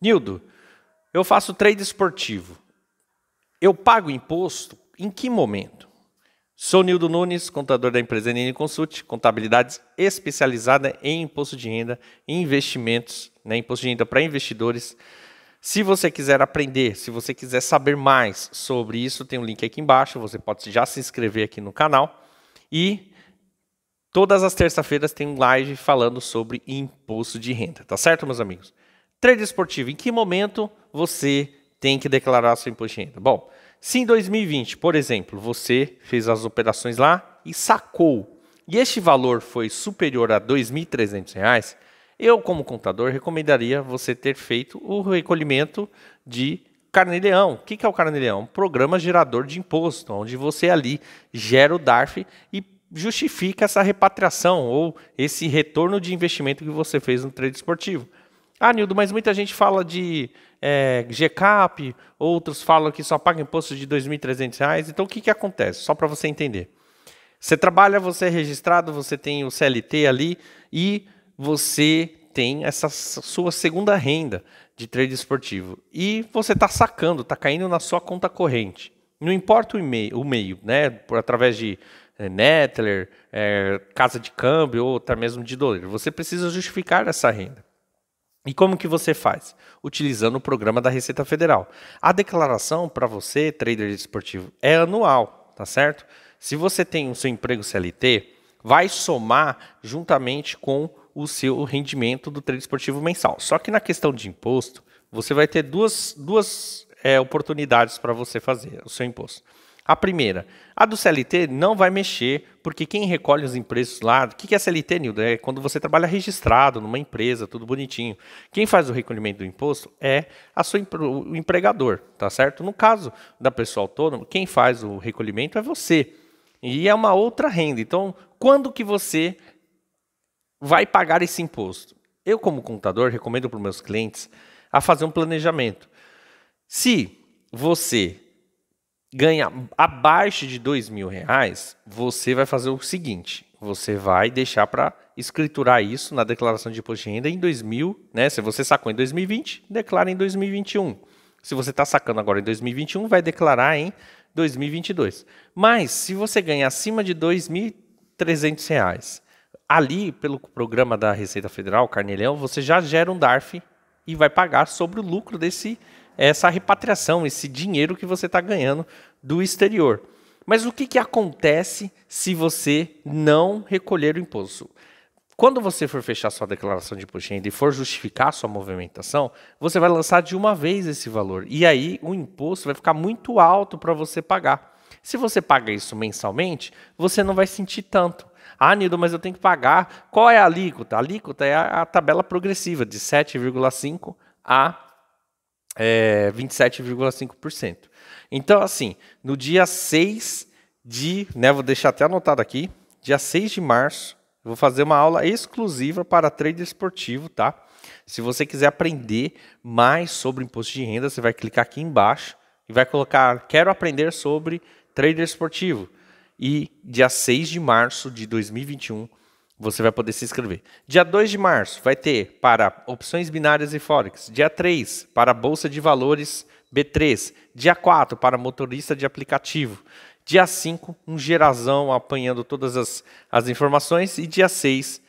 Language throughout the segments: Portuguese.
Nildo, eu faço trade esportivo. Eu pago imposto em que momento? Sou Nildo Nunes, contador da empresa NN Consult, contabilidade especializada em imposto de renda e investimentos, né, imposto de renda para investidores. Se você quiser aprender, se você quiser saber mais sobre isso, tem um link aqui embaixo, você pode já se inscrever aqui no canal. E todas as terças-feiras tem um live falando sobre imposto de renda, tá certo, meus amigos? Trade esportivo, em que momento você tem que declarar sua imposto de renda? Bom, se em 2020, por exemplo, você fez as operações lá e sacou, e este valor foi superior a R$ 2.300, eu, como contador, recomendaria você ter feito o recolhimento de Carneleão. O que é o Carneleão? Um programa gerador de imposto, onde você ali gera o DARF e justifica essa repatriação ou esse retorno de investimento que você fez no trade esportivo. Ah, Nildo, mas muita gente fala de é, GCAP, outros falam que só paga imposto de R$ 2.300. Então, o que, que acontece? Só para você entender. Você trabalha, você é registrado, você tem o CLT ali e você tem essa sua segunda renda de trade esportivo. E você está sacando, está caindo na sua conta corrente. Não importa o, o meio, né? Por, através de é, Netler, é, casa de câmbio ou até mesmo de dólar. Você precisa justificar essa renda. E como que você faz? Utilizando o programa da Receita Federal. A declaração para você, trader esportivo, é anual, tá certo? Se você tem o seu emprego CLT, vai somar juntamente com o seu rendimento do trade esportivo mensal. Só que na questão de imposto, você vai ter duas, duas é, oportunidades para você fazer o seu imposto. A primeira, a do CLT não vai mexer, porque quem recolhe os impostos lá, o que, que é CLT, Nildo? É quando você trabalha registrado numa empresa, tudo bonitinho. Quem faz o recolhimento do imposto é a sua, o empregador, tá certo? No caso da pessoa autônoma, quem faz o recolhimento é você. E é uma outra renda. Então, quando que você vai pagar esse imposto? Eu, como contador, recomendo para os meus clientes a fazer um planejamento. Se você ganha abaixo de dois mil reais, você vai fazer o seguinte: você vai deixar para escriturar isso na declaração de imposto de renda em 2000, né? Se você sacou em 2020, declara em 2021. Se você está sacando agora em 2021, vai declarar em 2022. Mas se você ganha acima de R$ 2.300, ali pelo programa da Receita Federal, Carnelhão, você já gera um DARF e vai pagar sobre o lucro desse é essa repatriação, esse dinheiro que você está ganhando do exterior. Mas o que, que acontece se você não recolher o imposto? Quando você for fechar sua declaração de imposto de renda e for justificar sua movimentação, você vai lançar de uma vez esse valor. E aí o imposto vai ficar muito alto para você pagar. Se você paga isso mensalmente, você não vai sentir tanto. Ah, Nildo, mas eu tenho que pagar. Qual é a alíquota? A alíquota é a, a tabela progressiva de 7,5 a é, 27,5%. Então, assim, no dia 6 de, né, vou deixar até anotado aqui, dia 6 de março, vou fazer uma aula exclusiva para trader esportivo, tá? Se você quiser aprender mais sobre imposto de renda, você vai clicar aqui embaixo e vai colocar quero aprender sobre trader esportivo. E dia 6 de março de 2021, você vai poder se inscrever. Dia 2 de março vai ter para opções binárias e Forex. Dia 3 para Bolsa de Valores B3. Dia 4 para motorista de aplicativo. Dia 5, um gerazão apanhando todas as, as informações. E dia 6,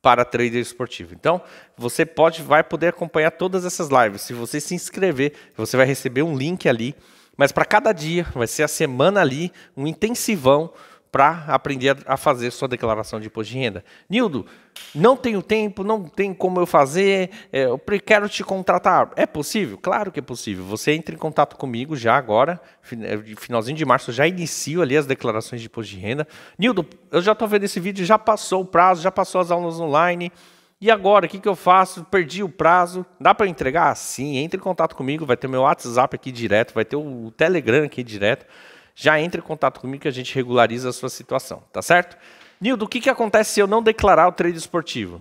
para trader esportivo. Então, você pode, vai poder acompanhar todas essas lives. Se você se inscrever, você vai receber um link ali. Mas para cada dia, vai ser a semana ali, um intensivão para aprender a fazer sua declaração de imposto de renda. Nildo, não tenho tempo, não tem como eu fazer, é, eu quero te contratar. É possível? Claro que é possível. Você entra em contato comigo já agora, é, finalzinho de março, já inicio ali as declarações de imposto de renda. Nildo, eu já estou vendo esse vídeo, já passou o prazo, já passou as aulas online. E agora, o que, que eu faço? Perdi o prazo. Dá para entregar? Ah, sim, entre em contato comigo, vai ter meu WhatsApp aqui direto, vai ter o Telegram aqui direto já entre em contato comigo que a gente regulariza a sua situação, tá certo? Nildo, o que, que acontece se eu não declarar o trade esportivo?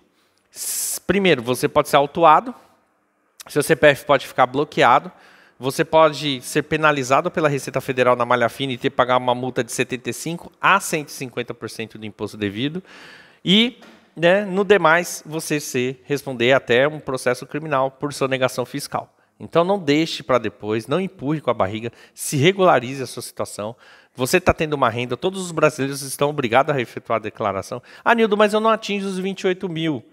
Primeiro, você pode ser autuado, seu CPF pode ficar bloqueado, você pode ser penalizado pela Receita Federal na malha fina e ter que pagar uma multa de 75% a 150% do imposto devido. E, né, no demais, você se responder até um processo criminal por sua negação fiscal. Então não deixe para depois, não empurre com a barriga, se regularize a sua situação. Você está tendo uma renda, todos os brasileiros estão obrigados a efetuar a declaração. Ah, Nildo, mas eu não atingo os 28 mil.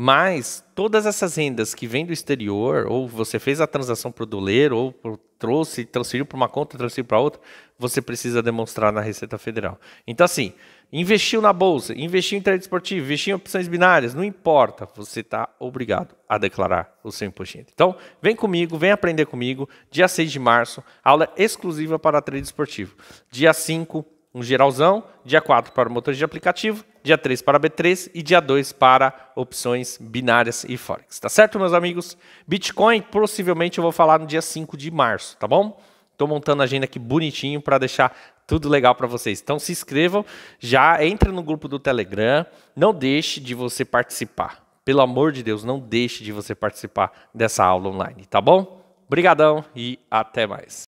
Mas todas essas rendas que vêm do exterior, ou você fez a transação para o doleiro, ou trouxe, transferiu para uma conta, transferiu para outra, você precisa demonstrar na Receita Federal. Então, assim, investiu na bolsa, investiu em trade esportivo, investiu em opções binárias, não importa, você está obrigado a declarar o seu imposto. Então, vem comigo, vem aprender comigo. Dia 6 de março, aula exclusiva para trade esportivo. Dia 5, um geralzão. Dia 4 para o motor de aplicativo dia 3 para B3 e dia 2 para opções binárias e Forex. Tá certo, meus amigos? Bitcoin, possivelmente eu vou falar no dia 5 de março, tá bom? Estou montando a agenda aqui bonitinho para deixar tudo legal para vocês. Então se inscrevam, já entra no grupo do Telegram, não deixe de você participar. Pelo amor de Deus, não deixe de você participar dessa aula online, tá bom? Obrigadão e até mais.